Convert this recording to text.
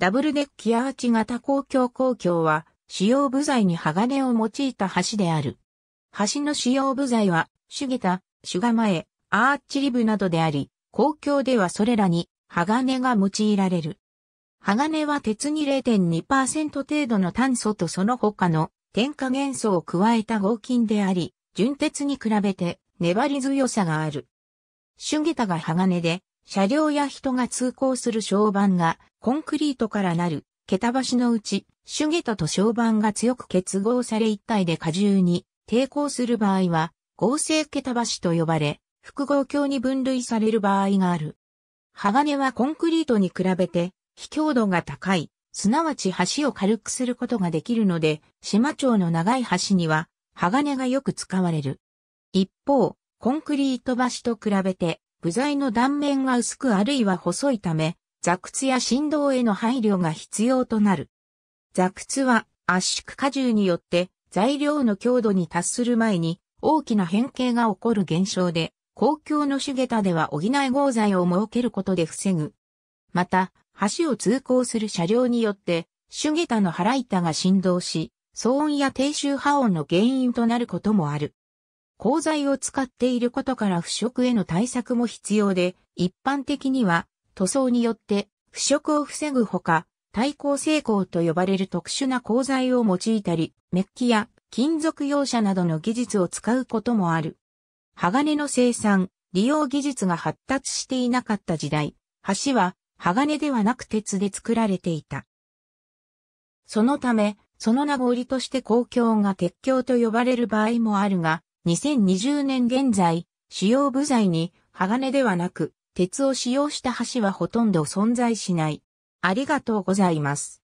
ダブルデッキアーチ型公共公共は、使用部材に鋼を用いた橋である。橋の使用部材は、シュゲタ、シュガマエ、アーチリブなどであり、公共ではそれらに鋼が用いられる。鋼は鉄に0.2%程度の炭素とその他の添加元素を加えた合金であり、純鉄に比べて粘り強さがある。シュゲタが鋼で、車両や人が通行する床板がコンクリートからなる、桁橋のうち、シュゲタと床板が強く結合され一体で荷重に抵抗する場合は、合成桁橋と呼ばれ、複合橋に分類される場合がある。鋼はコンクリートに比べて、非強度が高い、すなわち橋を軽くすることができるので、島町の長い橋には、鋼がよく使われる。一方、コンクリート橋と比べて、部材の断面が薄くあるいは細いため、座屈や振動への配慮が必要となる。座屈は圧縮荷重によって材料の強度に達する前に大きな変形が起こる現象で、公共の手下では補い合材を設けることで防ぐ。また、橋を通行する車両によって、手下の腹板が振動し、騒音や低周波音の原因となることもある。鋼材を使っていることから腐食への対策も必要で、一般的には塗装によって腐食を防ぐほか、耐光成功と呼ばれる特殊な鋼材を用いたり、メッキや金属容赦などの技術を使うこともある。鋼の生産、利用技術が発達していなかった時代、橋は鋼ではなく鉄で作られていた。そのため、その名残として公共が鉄橋と呼ばれる場合もあるが、2020年現在、使用部材に鋼ではなく鉄を使用した橋はほとんど存在しない。ありがとうございます。